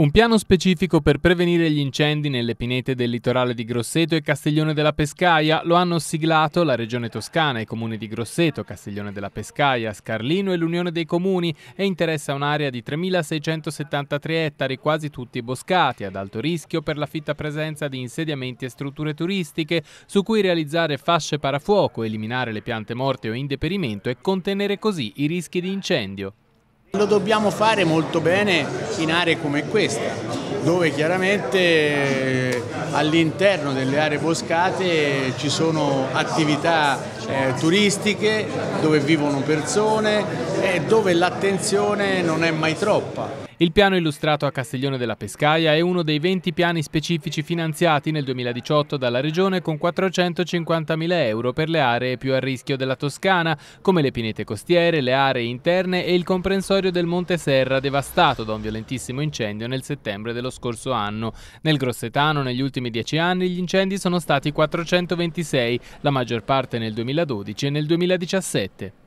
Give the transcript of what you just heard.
Un piano specifico per prevenire gli incendi nelle pinete del litorale di Grosseto e Castiglione della Pescaia lo hanno siglato la Regione Toscana, i comuni di Grosseto, Castiglione della Pescaia, Scarlino e l'Unione dei Comuni e interessa un'area di 3.673 ettari, quasi tutti boscati, ad alto rischio per la fitta presenza di insediamenti e strutture turistiche su cui realizzare fasce parafuoco, eliminare le piante morte o in deperimento e contenere così i rischi di incendio. Lo dobbiamo fare molto bene in aree come questa, dove chiaramente eh, all'interno delle aree boscate ci sono attività eh, turistiche, dove vivono persone e dove l'attenzione non è mai troppa. Il piano illustrato a Castiglione della Pescaia è uno dei 20 piani specifici finanziati nel 2018 dalla Regione con 450.000 euro per le aree più a rischio della Toscana, come le pinete costiere, le aree interne e il comprensorio del Monte Serra devastato da un violentissimo incendio nel settembre dello scorso anno. Nel Grossetano negli ultimi dieci anni gli incendi sono stati 426, la maggior parte nel 2012 e nel 2017.